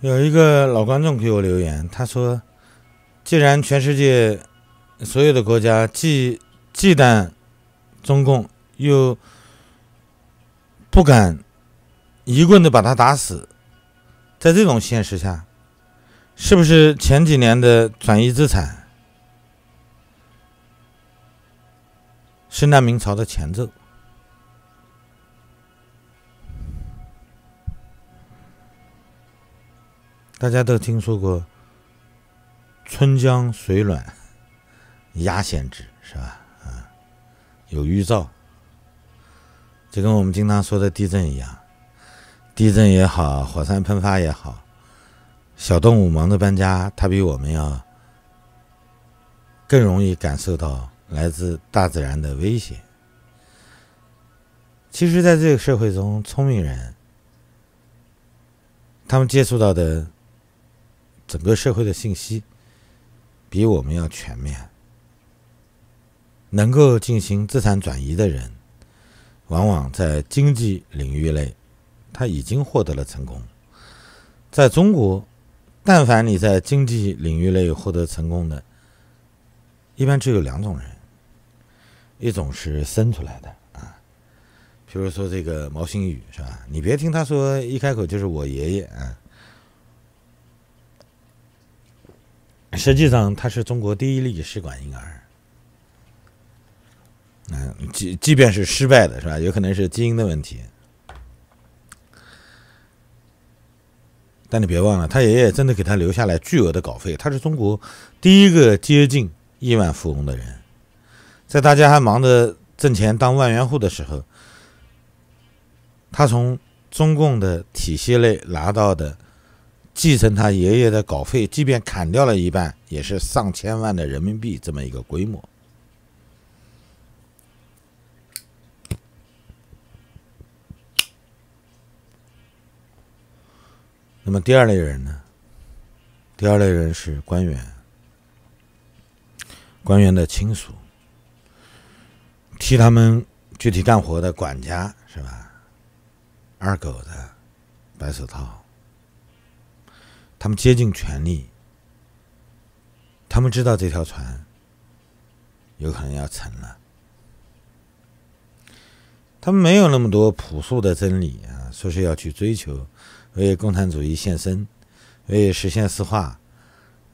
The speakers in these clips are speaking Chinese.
有一个老观众给我留言，他说：“既然全世界所有的国家既忌惮中共，又不敢一棍子把他打死，在这种现实下，是不是前几年的转移资产是难民潮的前奏？”大家都听说过“春江水暖 鸭先知”，是吧？啊，有预兆，就跟我们经常说的地震一样，地震也好，火山喷发也好，小动物忙着搬家，它比我们要更容易感受到来自大自然的威胁。其实，在这个社会中，聪明人他们接触到的。整个社会的信息比我们要全面，能够进行资产转移的人，往往在经济领域内他已经获得了成功。在中国，但凡你在经济领域内获得成功的一般只有两种人，一种是生出来的啊，比如说这个毛新宇是吧？你别听他说一开口就是我爷爷啊。实际上，他是中国第一例试管婴儿。嗯，即即便是失败的，是吧？有可能是基因的问题。但你别忘了，他爷爷真的给他留下来巨额的稿费。他是中国第一个接近亿万富翁的人。在大家还忙着挣钱当万元户的时候，他从中共的体系内拿到的。继承他爷爷的稿费，即便砍掉了一半，也是上千万的人民币这么一个规模。那么第二类人呢？第二类人是官员，官员的亲属，替他们具体干活的管家是吧？二狗子、白手套。他们竭尽全力，他们知道这条船有可能要沉了。他们没有那么多朴素的真理啊，说是要去追求，为共产主义献身，为实现四化，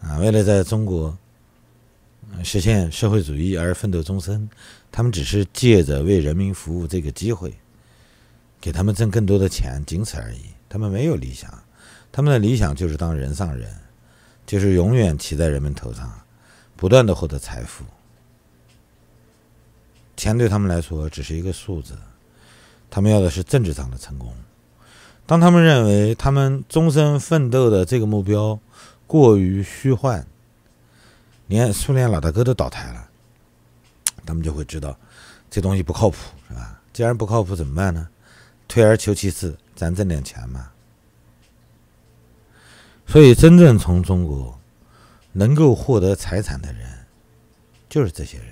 啊，为了在中国实现社会主义而奋斗终身。他们只是借着为人民服务这个机会，给他们挣更多的钱，仅此而已。他们没有理想。他们的理想就是当人上人，就是永远骑在人们头上，不断的获得财富。钱对他们来说只是一个数字，他们要的是政治上的成功。当他们认为他们终身奋斗的这个目标过于虚幻，连苏联老大哥都倒台了，他们就会知道这东西不靠谱，是吧？既然不靠谱，怎么办呢？退而求其次，咱挣点钱嘛。所以，真正从中国能够获得财产的人，就是这些人。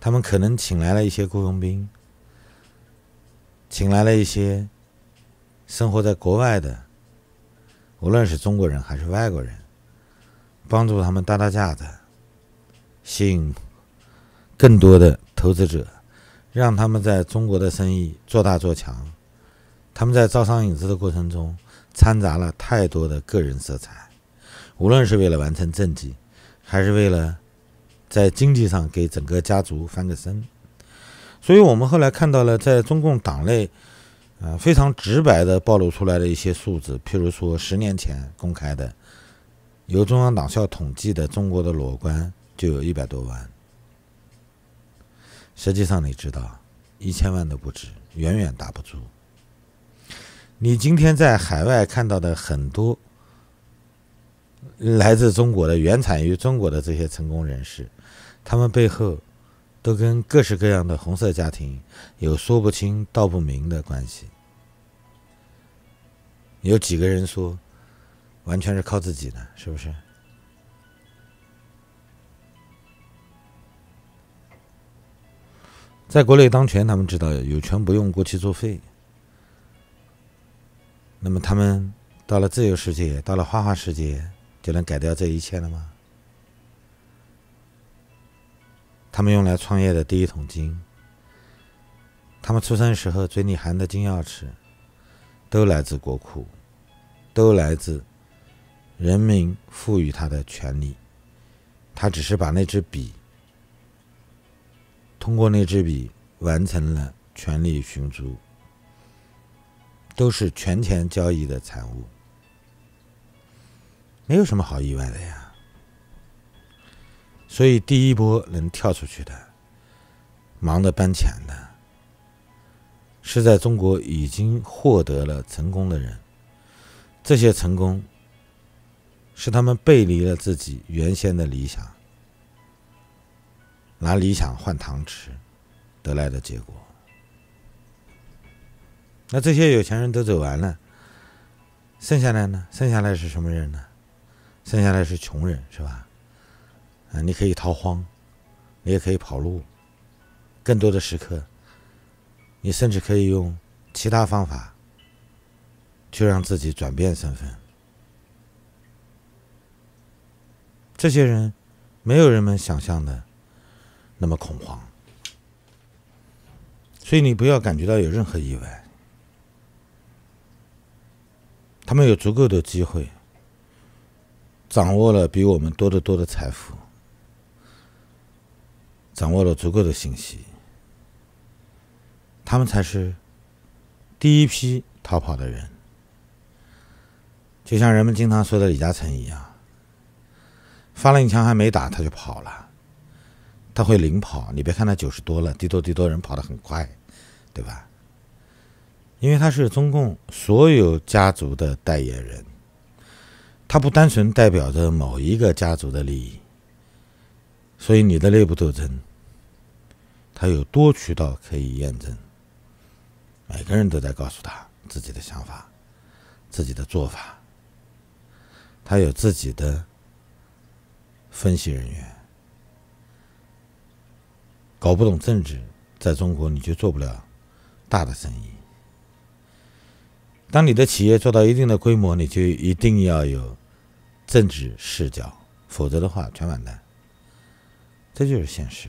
他们可能请来了一些雇佣兵，请来了一些生活在国外的，无论是中国人还是外国人，帮助他们搭搭架子，吸引更多的投资者，让他们在中国的生意做大做强。他们在招商引资的过程中。掺杂了太多的个人色彩，无论是为了完成政绩，还是为了在经济上给整个家族翻个身，所以我们后来看到了在中共党内，啊非常直白的暴露出来的一些数字，譬如说十年前公开的，由中央党校统计的中国的裸官就有一百多万，实际上你知道，一千万都不止，远远达不住。你今天在海外看到的很多来自中国的、原产于中国的这些成功人士，他们背后都跟各式各样的红色家庭有说不清道不明的关系。有几个人说完全是靠自己的，是不是？在国内当权，他们知道有权不用过期作废。那么他们到了自由世界，到了花花世界，就能改掉这一切了吗？他们用来创业的第一桶金，他们出生时候嘴里含的金钥匙，都来自国库，都来自人民赋予他的权利，他只是把那支笔，通过那支笔完成了权力寻租。都是权钱交易的产物，没有什么好意外的呀。所以第一波能跳出去的，忙着搬钱的，是在中国已经获得了成功的人。这些成功，是他们背离了自己原先的理想，拿理想换糖吃得来的结果。那这些有钱人都走完了，剩下来呢？剩下来是什么人呢？剩下来是穷人，是吧？啊，你可以逃荒，你也可以跑路，更多的时刻，你甚至可以用其他方法去让自己转变身份。这些人没有人们想象的那么恐慌，所以你不要感觉到有任何意外。他们有足够的机会，掌握了比我们多得多的财富，掌握了足够的信息，他们才是第一批逃跑的人。就像人们经常说的李嘉诚一样，发了一枪还没打他就跑了，他会领跑。你别看他九十多了，滴多滴多人跑得很快，对吧？因为他是中共所有家族的代言人，他不单纯代表着某一个家族的利益，所以你的内部斗争，他有多渠道可以验证。每个人都在告诉他自己的想法，自己的做法。他有自己的分析人员。搞不懂政治，在中国你就做不了大的生意。当你的企业做到一定的规模，你就一定要有政治视角，否则的话全完蛋。这就是现实，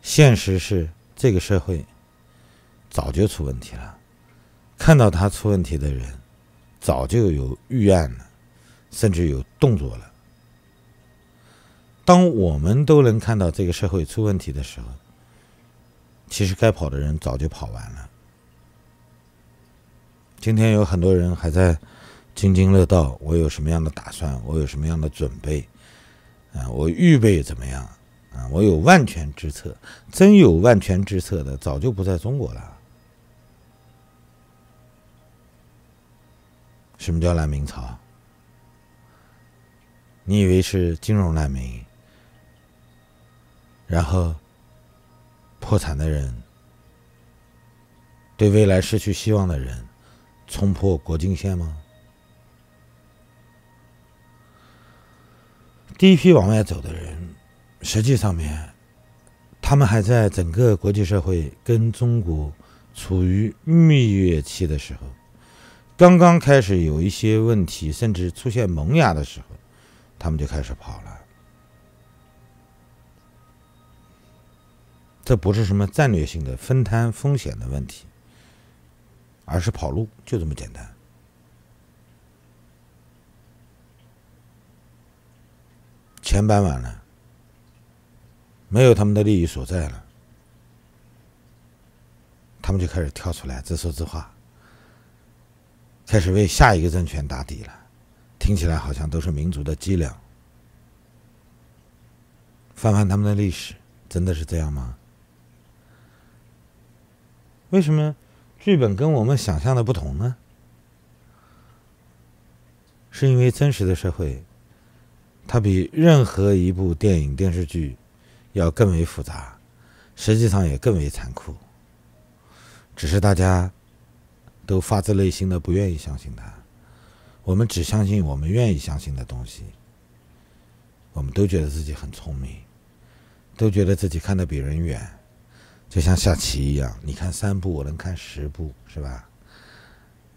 现实是这个社会早就出问题了，看到他出问题的人早就有预案了，甚至有动作了。当我们都能看到这个社会出问题的时候，其实该跑的人早就跑完了。今天有很多人还在津津乐道，我有什么样的打算，我有什么样的准备，啊，我预备怎么样啊？我有万全之策，真有万全之策的早就不在中国了。什么叫烂民潮？你以为是金融烂民，然后破产的人，对未来失去希望的人。冲破国境线吗？第一批往外走的人，实际上面，他们还在整个国际社会跟中国处于蜜月期的时候，刚刚开始有一些问题，甚至出现萌芽的时候，他们就开始跑了。这不是什么战略性的分摊风险的问题。而是跑路，就这么简单。全搬完了，没有他们的利益所在了，他们就开始跳出来自说自话，开始为下一个政权打底了。听起来好像都是民族的脊梁，翻翻他们的历史，真的是这样吗？为什么？剧本跟我们想象的不同呢，是因为真实的社会，它比任何一部电影电视剧要更为复杂，实际上也更为残酷。只是大家，都发自内心的不愿意相信它，我们只相信我们愿意相信的东西。我们都觉得自己很聪明，都觉得自己看得比人远。就像下棋一样，你看三步，我能看十步，是吧？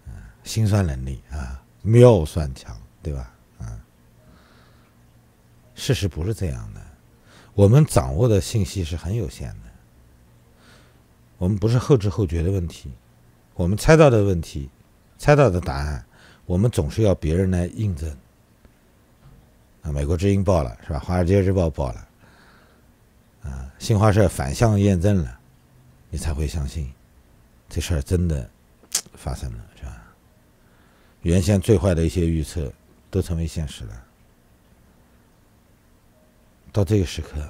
嗯，心算能力啊，妙算强，对吧？啊，事实不是这样的，我们掌握的信息是很有限的。我们不是后知后觉的问题，我们猜到的问题，猜到的答案，我们总是要别人来印证。啊，美国之音报了，是吧？《华尔街日报》报了，啊，新华社反向验证了。你才会相信，这事儿真的发生了，是吧？原先最坏的一些预测都成为现实了。到这个时刻，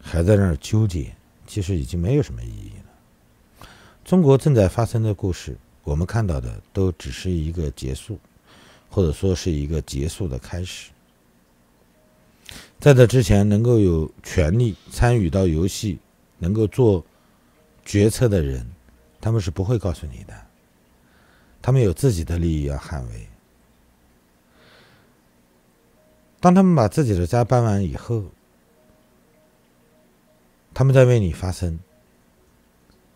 还在那儿纠结，其实已经没有什么意义了。中国正在发生的故事，我们看到的都只是一个结束，或者说是一个结束的开始。在这之前，能够有权利参与到游戏，能够做。决策的人，他们是不会告诉你的。他们有自己的利益要捍卫。当他们把自己的家搬完以后，他们在为你发声，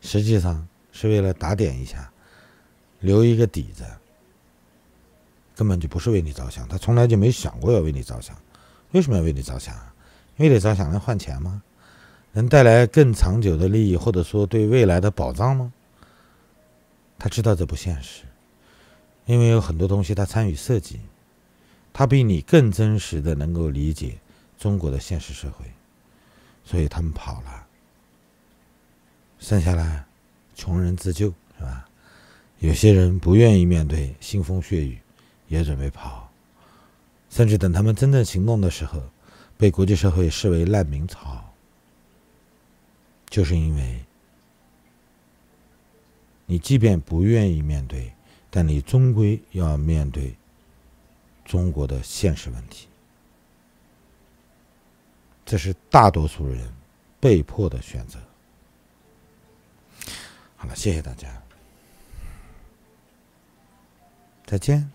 实际上是为了打点一下，留一个底子。根本就不是为你着想，他从来就没想过要为你着想。为什么要为你着想？为你着想能换钱吗？能带来更长久的利益，或者说对未来的保障吗？他知道这不现实，因为有很多东西他参与设计，他比你更真实的能够理解中国的现实社会，所以他们跑了。剩下来，穷人自救是吧？有些人不愿意面对腥风血雨，也准备跑，甚至等他们真正行动的时候，被国际社会视为难民潮。就是因为你即便不愿意面对，但你终归要面对中国的现实问题，这是大多数人被迫的选择。好了，谢谢大家，再见。